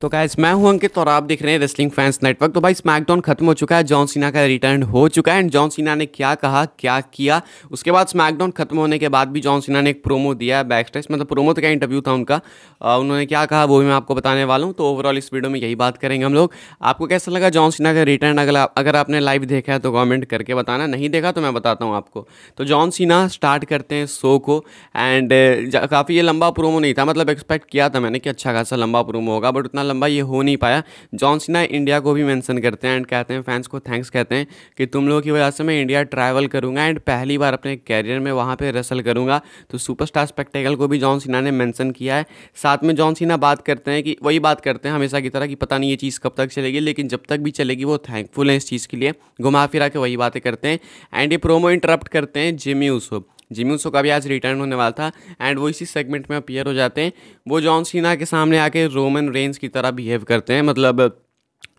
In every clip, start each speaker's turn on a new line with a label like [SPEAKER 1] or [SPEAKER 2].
[SPEAKER 1] तो गाइस मैं हूं अंकित और आप देख रहे हैं रेसलिंग फैंस नेटवर्क तो भाई स्मैकडाउन खत्म हो चुका है जॉन सीना का रिटर्न हो चुका है एंड जॉन सीना ने क्या कहा क्या किया उसके बाद स्मैकडाउन खत्म होने के बाद भी जॉन सीना ने एक प्रोमो दिया है बैक स्टेज मतलब प्रोमो तो क्या इंटरव्यू था उनका आ, उन्होंने क्या कहा वो भी मैं आपको बताने वाला हूँ तो ओवरऑल इस वीडियो में यही बात करेंगे हम लोग आपको कैसा लगा जॉन सीना का रिटर्न अगर अगर आपने लाइव देखा है तो कॉमेंट करके बताना नहीं देखा तो मैं बताता हूँ आपको तो जॉन सीना स्टार्ट करते हैं शो को एंड काफ़ी ये लंबा प्रोमो नहीं था मतलब एक्सपेक्ट किया था मैंने कि अच्छा खासा लंबा प्रोमो होगा बट उतना लंबा ये हो नहीं पाया जॉन सिन्हा इंडिया को भी मैंसन करते हैं एंड कहते हैं फैंस को थैंक्स कहते हैं कि तुम लोगों की वजह से मैं इंडिया ट्रैवल करूँगा एंड पहली बार अपने कैरियर में वहाँ पर रसल करूँगा तो सुपरस्टार स्पेक्टेकल को भी जॉन सिन्हा ने मैंसन किया है साथ में जॉन सिन्हा बात करते हैं कि वही बात करते हैं हमेशा की तरह कि पता नहीं ये चीज़ कब तक चलेगी लेकिन जब तक भी चलेगी वो थैंकफुल हैं इस चीज़ के लिए घुमा फिरा के वही बातें करते हैं एंड ये प्रोमो इंटरप्ट करते हैं जिमी उसोब जिमी उसो का भी आज रिटर्न होने वाला था एंड वो इसी सेगमेंट में अपीयर हो जाते हैं वो जॉन सीना के सामने आके रोमन रेंज की तरह बिहेव करते हैं मतलब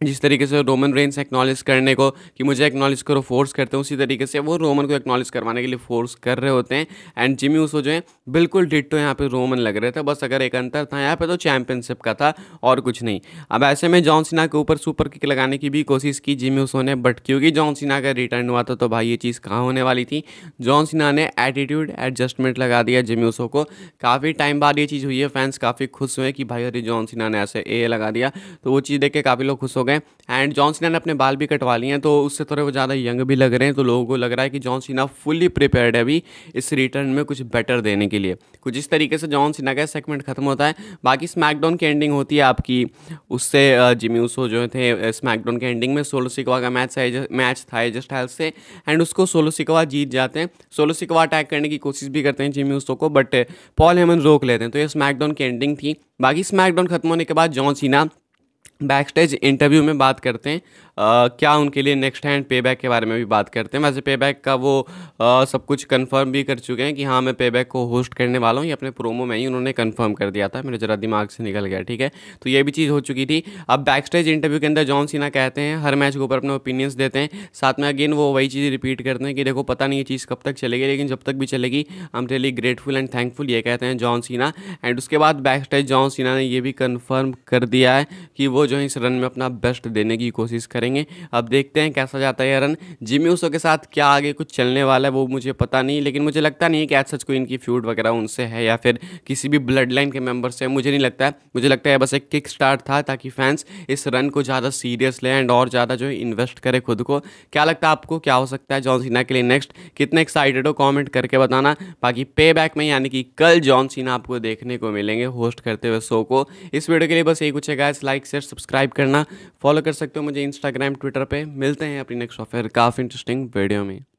[SPEAKER 1] जिस तरीके से रोमन रेंस एक्नॉलेज करने को कि मुझे एक्नॉलेज करो फोर्स करते हैं उसी तरीके से वो रोमन को एक्नॉलेज करवाने के लिए फोर्स कर रहे होते हैं एंड जिमी उसो जो है बिल्कुल डिटो तो यहाँ पे रोमन लग रहे थे बस अगर एक अंतर था यहाँ पे तो चैंपियनशिप का था और कुछ नहीं अब ऐसे में जॉन सिन्हा के ऊपर सुपर किक लगाने की भी कोशिश की जिमी उसो ने बट क्योंकि जॉन सिन्हा का रिटर्न हुआ था तो भाई ये चीज़ कहाँ होने वाली थी जॉन सिन्हा ने एटीट्यूड एडजस्टमेंट लगा दिया जिमी उसो को काफ़ी टाइम बाद ये चीज़ हुई है फैंस काफ़ी खुश हुए कि भाई अरे जॉन सिन्हा ने ऐसे ए लगा दिया तो वो चीज़ देख के काफ़ी लोग खुश हो गए एंड जॉन सीना ने अपने बाल भी कटवा लिए हैं तो उससे थोड़े वो ज़्यादा यंग भी लग रहे हैं तो लोगों को लग रहा है कि जॉन सीना फुली प्रिपेयर्ड है अभी इस रिटर्न में कुछ बेटर देने के लिए कुछ इस तरीके से जॉन सीना का सेगमेंट खत्म होता है बाकी स्मैकडाउन की एंडिंग होती है आपकी उससे जिमी उसो जो थे स्मैकडाउन के एंडिंग में सोलो सिकवा का मैच मैच था एजस्ट स्टाइल से एंड उसको सोलो सिकवा जीत जाते हैं सोलो सिकवा अटैक करने की कोशिश भी करते हैं जिमी उसो को बट पॉल हेमन रोक लेते हैं तो ये स्मैकडाउन की एंडिंग थी बाकी स्मैकडाउन खत्म होने के बाद John Cena back stage interview में बात करते हैं क्या उनके लिए नेक्स्ट हैंड पे बैक के बारे में भी बात करते हैं वैसे पे बैक का वो आ, सब कुछ कन्फर्म भी कर चुके हैं कि हाँ मैं पे बैक को होस्ट करने वाला हूँ ये अपने प्रोमो में ही उन्होंने कन्फर्म कर दिया था मेरे ज़रा दिमाग से निकल गया ठीक है तो ये भी चीज़ हो चुकी थी अब बैक स्टेज इंटरव्यू के अंदर जॉन सीना कहते हैं हर मैच के ऊपर अपने ओपिनियंस देते हैं साथ में अगेन वो वही चीज़ रिपीट करते हैं कि देखो पता नहीं ये चीज़ कब तक चलेगी लेकिन जब तक भी चलेगी हम रियली ग्रेटफुल एंड थैंकफुल ये कहते हैं जॉन सीना एंड उसके बाद बैक स्टेज जॉन सीना ने ये भी कन्फर्म कर दिया है कि वो जो है इस रन में अपना बेस्ट देने की कोशिश करें करेंगे अब देखते हैं कैसा जाता है रन जिमी उसो के साथ क्या आगे कुछ चलने वाला है वो मुझे पता नहीं लेकिन मुझे लगता नहीं है कि एज सच कोई इनकी फ्यूड वगैरह उनसे है या फिर किसी भी ब्लड लाइन के मेम्बर से मुझे नहीं लगता है मुझे लगता है बस एक किक स्टार्ट था ताकि फैंस इस रन को ज़्यादा सीरियस लें एंड और ज़्यादा जो इन्वेस्ट करें खुद को क्या लगता है आपको क्या हो सकता है जॉन सीना के लिए नेक्स्ट कितने एक्साइटेड हो कॉमेंट करके बताना बाकी पे बैक में यानी कि कल जॉन सीना आपको देखने को मिलेंगे होस्ट करते हुए शो को इस वीडियो के लिए बस यही कुछ है गाइस लाइक शेयर सब्सक्राइब करना फॉलो कर सकते हो मुझे इंस्टाग्राम इंस्टाग्राम ट्विटर पे मिलते हैं अपनी नेक्स्ट सॉफ्टवेयर काफ़ी इंटरेस्टिंग वीडियो में